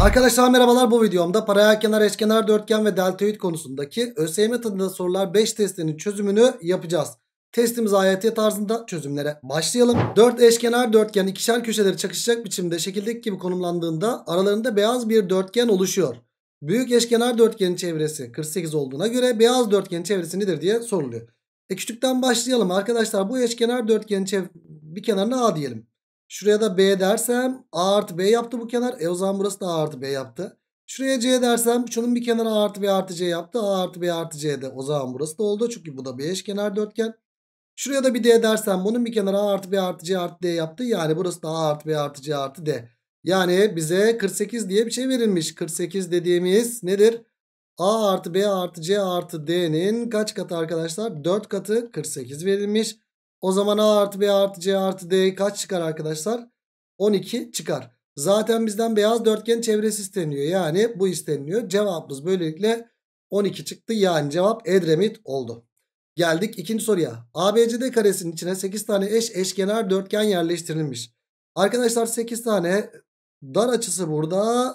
Arkadaşlar merhabalar bu videomda paralelkenar, eşkenar dörtgen ve deltoid konusundaki ÖSYM tadında sorular 5 testinin çözümünü yapacağız. Testimiz AYT tarzında çözümlere başlayalım. 4 eşkenar dörtgen ikişer köşeleri çakışacak biçimde şekildeki gibi konumlandığında aralarında beyaz bir dörtgen oluşuyor. Büyük eşkenar dörtgenin çevresi 48 olduğuna göre beyaz dörtgenin çevresi nedir diye soruluyor. E küçükten başlayalım arkadaşlar bu eşkenar dörtgenin bir kenarına A diyelim. Şuraya da B dersem A artı B yaptı bu kenar. E o zaman burası da A artı B yaptı. Şuraya C dersem şunun bir kenarı A artı B artı C yaptı. A artı B artı C'de. O zaman burası da oldu. Çünkü bu da bir eşkenar dörtgen. Şuraya da bir D dersem bunun bir kenarı A artı B artı C artı D yaptı. Yani burası da A artı B artı C artı D. Yani bize 48 diye bir şey verilmiş. 48 dediğimiz nedir? A artı B artı C artı D'nin kaç katı arkadaşlar? 4 katı 48 verilmiş. O zaman A artı B artı C artı D kaç çıkar arkadaşlar? 12 çıkar. Zaten bizden beyaz dörtgen çevresi isteniyor. Yani bu isteniyor. Cevabımız böylelikle 12 çıktı. Yani cevap Edremit oldu. Geldik ikinci soruya. ABCD karesinin içine 8 tane eş eşkenar dörtgen yerleştirilmiş. Arkadaşlar 8 tane dar açısı burada.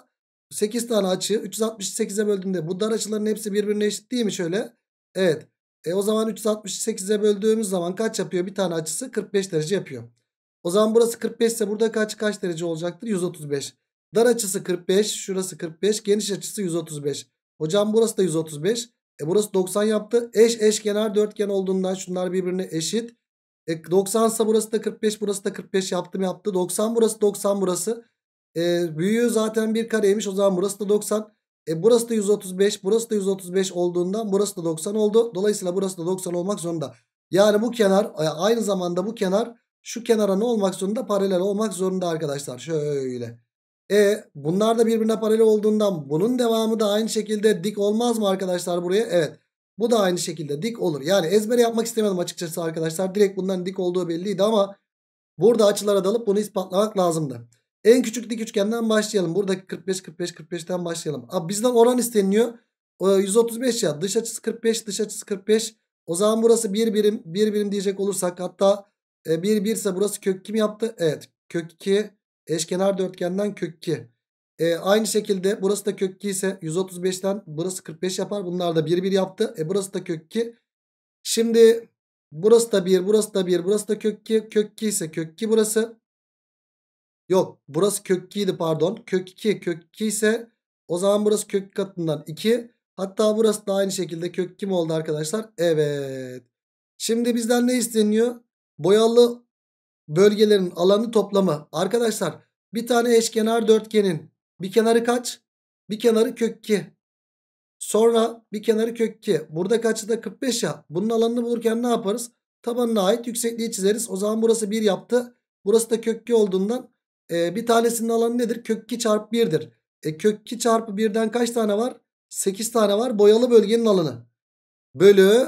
8 tane açı 368'e böldüğümde bu dar açıların hepsi birbirine eşit değil mi şöyle? Evet. E o zaman 368'e böldüğümüz zaman kaç yapıyor? Bir tane açısı 45 derece yapıyor. O zaman burası 45 ise burada kaç kaç derece olacaktır? 135. Dar açısı 45. Şurası 45. Geniş açısı 135. Hocam burası da 135. E burası 90 yaptı. Eş eşkenar dörtgen olduğundan şunlar birbirine eşit. E 90 ise burası da 45. Burası da 45 yaptım yaptı. 90 burası 90 burası. E, büyüğü zaten bir kareymiş. O zaman burası da 90. E burası da 135 burası da 135 olduğundan burası da 90 oldu. Dolayısıyla burası da 90 olmak zorunda. Yani bu kenar e, aynı zamanda bu kenar şu kenara ne olmak zorunda? Paralel olmak zorunda arkadaşlar. Şöyle. E bunlar da birbirine paralel olduğundan bunun devamı da aynı şekilde dik olmaz mı arkadaşlar buraya? Evet. Bu da aynı şekilde dik olur. Yani ezbere yapmak istemedim açıkçası arkadaşlar. Direkt bunların dik olduğu belliydi ama burada açılara dalıp bunu ispatlamak lazımdı. En küçük dik üçgenden başlayalım. Buradaki 45 45 45'ten başlayalım. Abi bizden oran isteniyor. O 135 ya. Dış açısı 45, dış açısı 45. O zaman burası 1 bir birim, 1 birim diyecek olursak hatta 1 e, 1 ise burası kök kim yaptı? Evet. Kök 2 eşkenar dörtgenden kök 2. E, aynı şekilde burası da kök 2 ise 135'ten burası 45 yapar. Bunlar da 1 1 yaptı. E, burası da kök 2. Şimdi burası da 1, burası da 1, burası da kök 2. Kök 2 ise kök 2 burası. Yok burası kök 2 pardon. Kök 2 kök 2 ise o zaman burası kök katından 2. Hatta burası da aynı şekilde kök 2 mi oldu arkadaşlar? Evet. Şimdi bizden ne isteniyor? Boyalı bölgelerin alanı toplamı. Arkadaşlar bir tane eşkenar dörtgenin bir kenarı kaç? Bir kenarı kök 2. Sonra bir kenarı kök 2. Burada kaçı da 45 ya. Bunun alanını bulurken ne yaparız? Tabanına ait yüksekliği çizeriz. O zaman burası 1 yaptı. Burası da kök 2 olduğundan e, bir tanesinin alanı nedir? Kök 2 çarpı 1'dir. E, kök 2 çarpı 1'den kaç tane var? 8 tane var. Boyalı bölgenin alanı. Bölü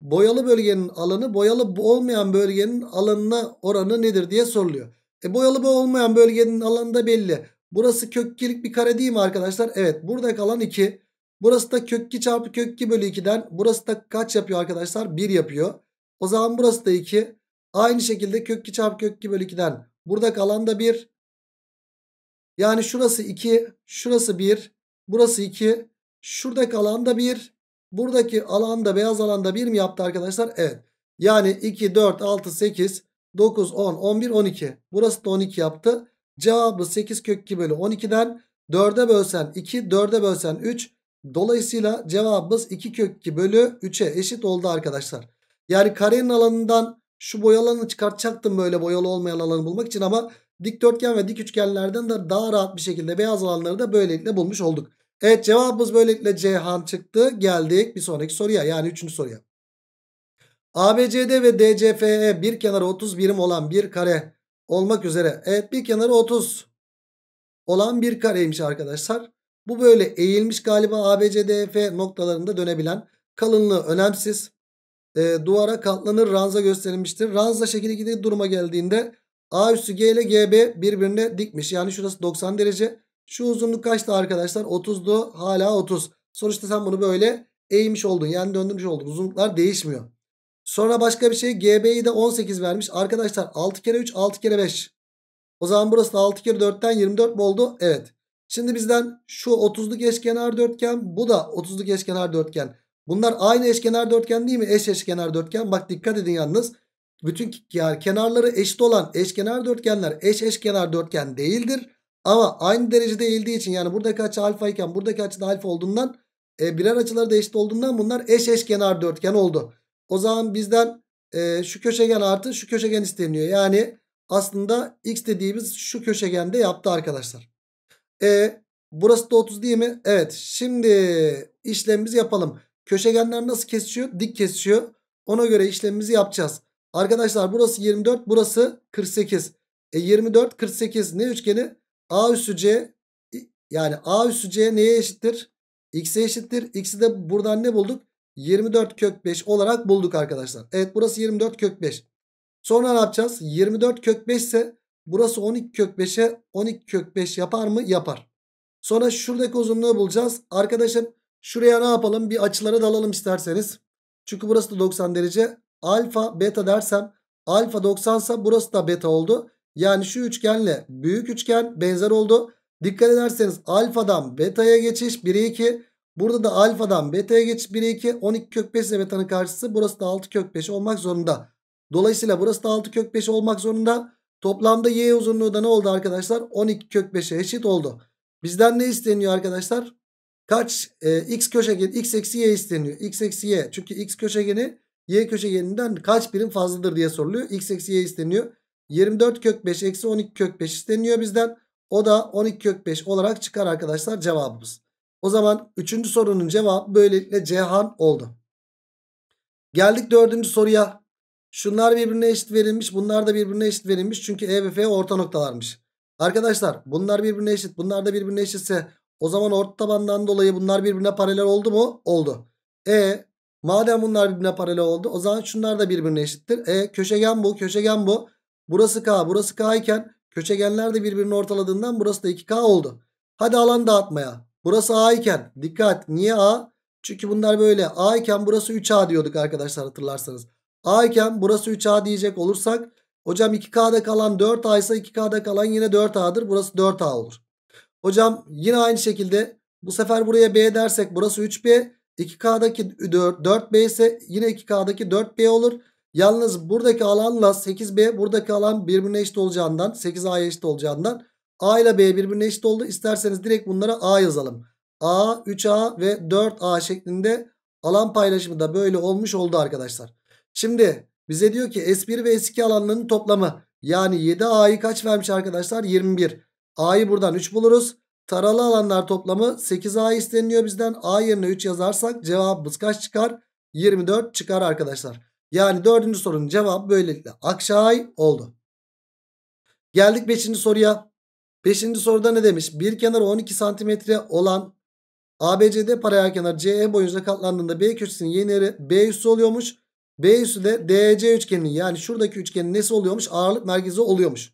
boyalı bölgenin alanı boyalı olmayan bölgenin alanına oranı nedir diye soruluyor. E, boyalı olmayan bölgenin alanı da belli. Burası kök 2'lik bir kare değil mi arkadaşlar? Evet Burada kalan 2. Burası da kök 2 çarpı kök 2 bölü 2'den. Burası da kaç yapıyor arkadaşlar? 1 yapıyor. O zaman burası da 2. Aynı şekilde kök 2 çarpı kök 2 bölü 2'den. Burada kalan da 1. Yani şurası 2, şurası 1, burası 2. Şurada kalan da 1. Buradaki alanda beyaz alanda 1 mi yaptı arkadaşlar? Evet. Yani 2, 4, 6, 8, 9, 10, 11, 12. Burası da 12 yaptı. Cevabı 8 kök 2 bölü 12'den 4'e bölsen 2, 4'e bölsen 3. Dolayısıyla cevabımız 2 kök 2 bölü 3'e eşit oldu arkadaşlar. Yani karenin alanından şu boyalı alanı çıkartacaktım böyle boyalı olmayan alanı bulmak için ama dikdörtgen ve dik üçgenlerden de daha rahat bir şekilde beyaz alanları da böylelikle bulmuş olduk. Evet cevabımız böylelikle Cihan çıktı. Geldik bir sonraki soruya yani 3. soruya. ABCD ve DCFE bir kenarı 30 birim olan bir kare olmak üzere. Evet bir kenarı 30 olan bir kareymiş arkadaşlar. Bu böyle eğilmiş galiba ABCDF e noktalarında dönebilen kalınlığı önemsiz e, duvara katlanır ranza gösterilmiştir. Ranza şekil 2'deki duruma geldiğinde A üstü G ile GB birbirine dikmiş. Yani şurası 90 derece. Şu uzunluk kaçtı arkadaşlar? 30'du. Hala 30. Sonuçta sen bunu böyle eğmiş oldun. Yani döndürmüş oldun. Uzunluklar değişmiyor. Sonra başka bir şey GB'yi de 18 vermiş. Arkadaşlar 6 kere 3 6 kere 5. O zaman burası da 6 kere 4'ten 24 mi oldu? Evet. Şimdi bizden şu 30'luk eşkenar dörtgen bu da 30'luk eşkenar dörtgen. Bunlar aynı eşkenar dörtgen değil mi? Eş eşkenar dörtgen. Bak dikkat edin yalnız. Bütün yani kenarları eşit olan eşkenar dörtgenler eş eşkenar dörtgen değildir. Ama aynı derecede eğildiği için yani buradaki açı alfa iken buradaki açı da alfa olduğundan e, birer açıları da eşit olduğundan bunlar eş eşkenar dörtgen oldu. O zaman bizden e, şu köşegen artı şu köşegen isteniyor. Yani aslında x dediğimiz şu köşegende yaptı arkadaşlar. E, burası da 30 değil mi? Evet şimdi işlemimizi yapalım. Köşegenler nasıl kesişiyor? Dik kesişiyor. Ona göre işlemimizi yapacağız. Arkadaşlar burası 24 burası 48. E 24 48 ne üçgeni? A üssü C yani A üssü C neye eşittir? X'e eşittir. X'i de buradan ne bulduk? 24 kök 5 olarak bulduk arkadaşlar. Evet burası 24 kök 5. Sonra ne yapacağız? 24 kök 5 ise burası 12 kök 5'e 12 kök 5 yapar mı? Yapar. Sonra şuradaki uzunluğu bulacağız. Arkadaşım Şuraya ne yapalım? Bir açılara dalalım isterseniz. Çünkü burası da 90 derece. Alfa beta dersem alfa 90 sa burası da beta oldu. Yani şu üçgenle büyük üçgen benzer oldu. Dikkat ederseniz alfadan beta'ya geçiş 1'e 2. Burada da alfadan beta'ya geçiş 1'e 2. 12 kök 5 ile beta'nın karşısı. Burası da 6 kök 5 olmak zorunda. Dolayısıyla burası da 6 kök 5 olmak zorunda. Toplamda y uzunluğu da ne oldu arkadaşlar? 12 kök 5'e eşit oldu. Bizden ne isteniyor arkadaşlar? Kaç e, x köşegen x eksi y isteniyor. X eksi y. Çünkü x köşegeni y köşegeninden kaç birim fazladır diye soruluyor. X eksi y isteniyor. 24 kök 5 eksi 12 kök 5 isteniyor bizden. O da 12 kök 5 olarak çıkar arkadaşlar cevabımız. O zaman 3. sorunun cevabı böylelikle Cihan oldu. Geldik 4. soruya. Şunlar birbirine eşit verilmiş. Bunlar da birbirine eşit verilmiş. Çünkü E ve F orta noktalarmış. Arkadaşlar bunlar birbirine eşit. Bunlar da birbirine eşitse o zaman orta tabandan dolayı bunlar birbirine paralel oldu mu? Oldu. E madem bunlar birbirine paralel oldu o zaman şunlar da birbirine eşittir. E köşegen bu köşegen bu. Burası K burası K iken köşegenler de birbirini ortaladığından burası da 2K oldu. Hadi alan dağıtmaya. Burası A iken dikkat niye A? Çünkü bunlar böyle A iken burası 3A diyorduk arkadaşlar hatırlarsanız. A iken burası 3A diyecek olursak hocam 2K'da kalan 4A ise 2K'da kalan yine 4A'dır. Burası 4A olur. Hocam yine aynı şekilde bu sefer buraya B dersek burası 3B. 2K'daki 4, 4B ise yine 2K'daki 4B olur. Yalnız buradaki alanla 8B buradaki alan birbirine eşit olacağından 8A'ya eşit olacağından A ile B birbirine eşit oldu. İsterseniz direkt bunlara A yazalım. A, 3A ve 4A şeklinde alan paylaşımı da böyle olmuş oldu arkadaşlar. Şimdi bize diyor ki S1 ve S2 alanlarının toplamı yani 7A'yı kaç vermiş arkadaşlar? 21. A'yı buradan 3 buluruz. Taralı alanlar toplamı 8A isteniliyor bizden. A yerine 3 yazarsak cevabımız kaç çıkar? 24 çıkar arkadaşlar. Yani dördüncü sorunun cevabı böylelikle Akşay oldu. Geldik beşinci soruya. Beşinci soruda ne demiş? Bir kenar 12 santimetre olan ABCD paralel kenar CE boyunca katlandığında B köşesinin yeni B üssü oluyormuş. B üssü de DC üçgeninin yani şuradaki üçgenin nesi oluyormuş? Ağırlık merkezi oluyormuş.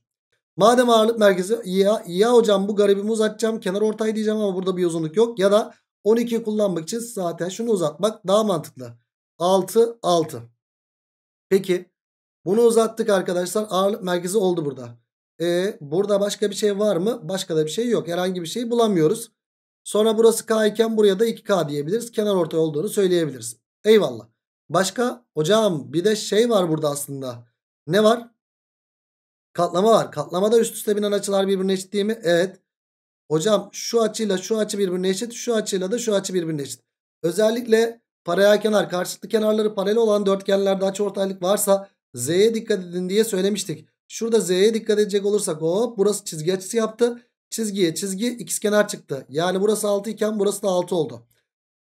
Madem ağırlık merkezi ya, ya hocam bu garibimi uzatacağım kenar ortay diyeceğim ama burada bir uzunluk yok. Ya da 12 kullanmak için zaten şunu uzatmak daha mantıklı. 6 6. Peki bunu uzattık arkadaşlar ağırlık merkezi oldu burada. E, burada başka bir şey var mı? Başka da bir şey yok. Herhangi bir şey bulamıyoruz. Sonra burası K iken buraya da 2K diyebiliriz. Kenar ortay olduğunu söyleyebiliriz. Eyvallah. Başka hocam bir de şey var burada aslında. Ne var? Katlama var. Katlamada üst üste binen açılar birbirine eşit değil mi? Evet. Hocam şu açıyla şu açı birbirine eşit. Şu açıyla da şu açı birbirine eşit. Özellikle paralel kenar karşılıklı kenarları paralel olan dörtgenlerde açıortaylık varsa Z'ye dikkat edin diye söylemiştik. Şurada Z'ye dikkat edecek olursak hop burası çizgi açısı yaptı. Çizgiye çizgi ikizkenar çıktı. Yani burası 6 iken burası da 6 oldu.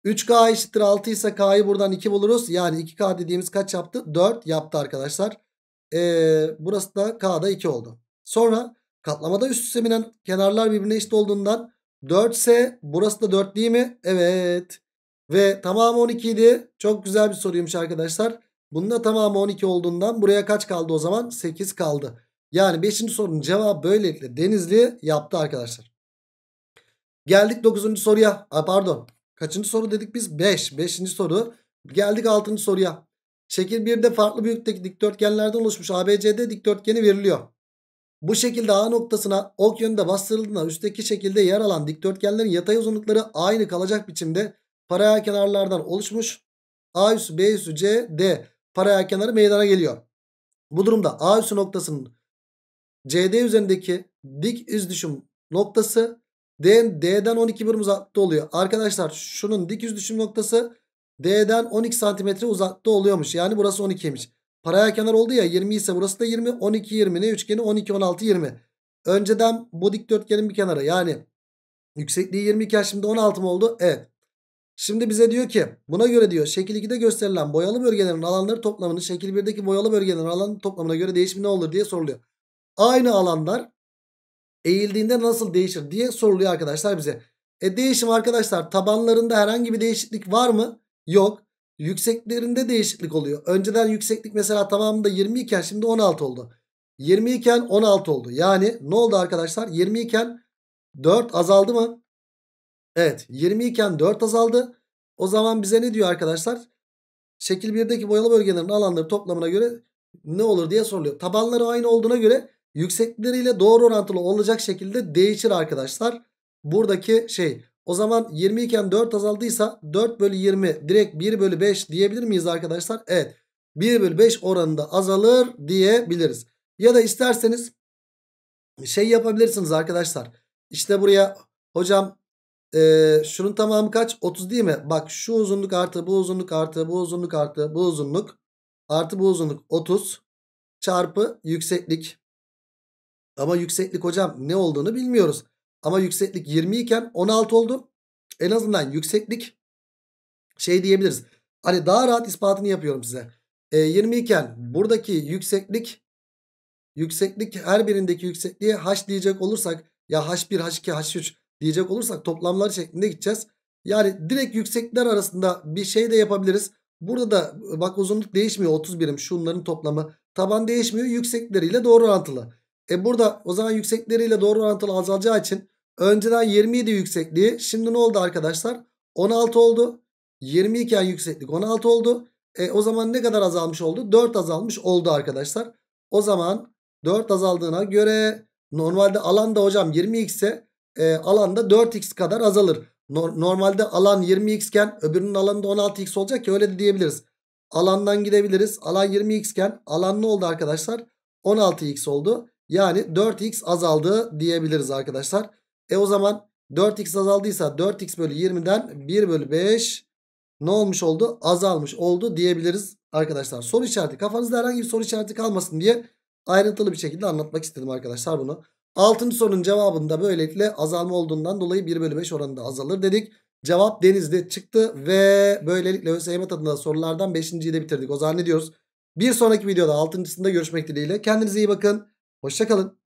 3K eşittir 6 ise K'yı buradan 2 buluruz. Yani 2K dediğimiz kaç yaptı? 4 yaptı arkadaşlar. Ee, burası da K'da 2 oldu. Sonra katlamada üst üste binen kenarlar birbirine eşit olduğundan 4 ise burası da 4 değil mi? Evet. Ve tamamı 12 idi. Çok güzel bir soruymuş arkadaşlar. Bunun da tamamı 12 olduğundan buraya kaç kaldı o zaman? 8 kaldı. Yani 5. sorunun cevabı böylelikle Denizli yaptı arkadaşlar. Geldik 9. soruya. pardon. Kaçıncı soru dedik biz? 5. 5. soru. Geldik 6. soruya. Şekil 1'de farklı büyüklükteki dikdörtgenlerden oluşmuş ABCD dikdörtgeni veriliyor. Bu şekilde A noktasına ok yönünde bastırıldığında üstteki şekilde yer alan dikdörtgenlerin yatay uzunlukları aynı kalacak biçimde paralel kenarlardan oluşmuş. A üssü B üssü C D paralel kenarı meydana geliyor. Bu durumda A üssü noktasının CD üzerindeki dik iz noktası D, D'den 12 birim uzaklıkta oluyor. Arkadaşlar şunun dik iz noktası D'den 12 santimetre uzakta oluyormuş. Yani burası 12'ymiş. Paraya kenar oldu ya 20 ise burası da 20. 12 20 ne üçgeni 12 16 20. Önceden bu dikdörtgenin bir kenarı yani yüksekliği 20 iken şimdi 16 mı oldu? Evet. Şimdi bize diyor ki buna göre diyor şekil 2'de gösterilen boyalı bölgelerin alanları toplamını şekil 1'deki boyalı bölgelerin alan toplamına göre değişimi ne olur diye soruluyor. Aynı alanlar eğildiğinde nasıl değişir diye soruluyor arkadaşlar bize. E değişim arkadaşlar tabanlarında herhangi bir değişiklik var mı? Yok. Yükseklerinde değişiklik oluyor. Önceden yükseklik mesela tamamında 20 iken şimdi 16 oldu. 20 iken 16 oldu. Yani ne oldu arkadaşlar? 20 iken 4 azaldı mı? Evet 20 iken 4 azaldı. O zaman bize ne diyor arkadaşlar? Şekil 1'deki boyalı bölgelerin alanları toplamına göre ne olur diye soruluyor. Tabanları aynı olduğuna göre yükseklikleriyle doğru orantılı olacak şekilde değişir arkadaşlar. Buradaki şey o zaman 20 iken 4 azaldıysa 4 bölü 20 direkt 1 bölü 5 diyebilir miyiz arkadaşlar? Evet 1 bölü 5 oranında azalır diyebiliriz. Ya da isterseniz şey yapabilirsiniz arkadaşlar. İşte buraya hocam e, şunun tamamı kaç? 30 değil mi? Bak şu uzunluk artı bu uzunluk artı bu uzunluk artı bu uzunluk artı bu uzunluk 30 çarpı yükseklik. Ama yükseklik hocam ne olduğunu bilmiyoruz. Ama yükseklik 20 iken 16 oldu. En azından yükseklik şey diyebiliriz. Hani daha rahat ispatını yapıyorum size. E, 20 iken buradaki yükseklik yükseklik her birindeki yüksekliğe h diyecek olursak ya h1, h2, h3 diyecek olursak toplamları şeklinde gideceğiz. Yani direkt yüksekler arasında bir şey de yapabiliriz. Burada da e, bak uzunluk değişmiyor 30 birim şunların toplamı. Taban değişmiyor yüksekleriyle doğru orantılı. E burada o zaman yüksekleriyle doğru orantılı azalacağı için Önceden 20 idi yüksekliği. Şimdi ne oldu arkadaşlar? 16 oldu. 20 iken yükseklik 16 oldu. E, o zaman ne kadar azalmış oldu? 4 azalmış oldu arkadaşlar. O zaman 4 azaldığına göre normalde alanda hocam 20x ise e, alanda 4x kadar azalır. No normalde alan 20x iken öbürünün alanında 16x olacak ya öyle de diyebiliriz. Alandan gidebiliriz. Alan 20x iken alan ne oldu arkadaşlar? 16x oldu. Yani 4x azaldı diyebiliriz arkadaşlar. E o zaman 4x azaldıysa 4x bölü 20'den 1 bölü 5 ne olmuş oldu? Azalmış oldu diyebiliriz arkadaşlar. Soru işareti kafanızda herhangi bir soru işareti kalmasın diye ayrıntılı bir şekilde anlatmak istedim arkadaşlar bunu. Altıncı sorunun cevabında böylelikle azalma olduğundan dolayı 1 bölü 5 oranında azalır dedik. Cevap denizde çıktı ve böylelikle ÖSYM tadında sorulardan 5.yi de bitirdik. O zaman ne diyoruz? Bir sonraki videoda 6.sında görüşmek dileğiyle. Kendinize iyi bakın. Hoşçakalın.